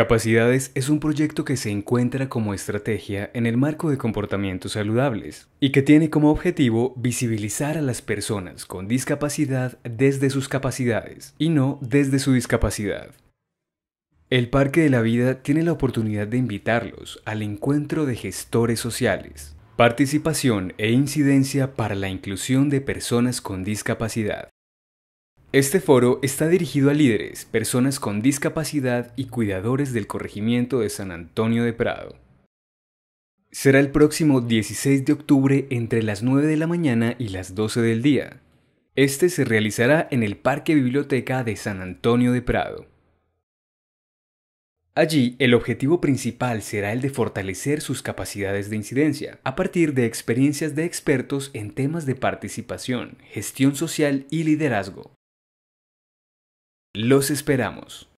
Capacidades es un proyecto que se encuentra como estrategia en el marco de comportamientos saludables y que tiene como objetivo visibilizar a las personas con discapacidad desde sus capacidades y no desde su discapacidad. El Parque de la Vida tiene la oportunidad de invitarlos al encuentro de gestores sociales, participación e incidencia para la inclusión de personas con discapacidad. Este foro está dirigido a líderes, personas con discapacidad y cuidadores del corregimiento de San Antonio de Prado. Será el próximo 16 de octubre entre las 9 de la mañana y las 12 del día. Este se realizará en el Parque Biblioteca de San Antonio de Prado. Allí, el objetivo principal será el de fortalecer sus capacidades de incidencia, a partir de experiencias de expertos en temas de participación, gestión social y liderazgo. Los esperamos.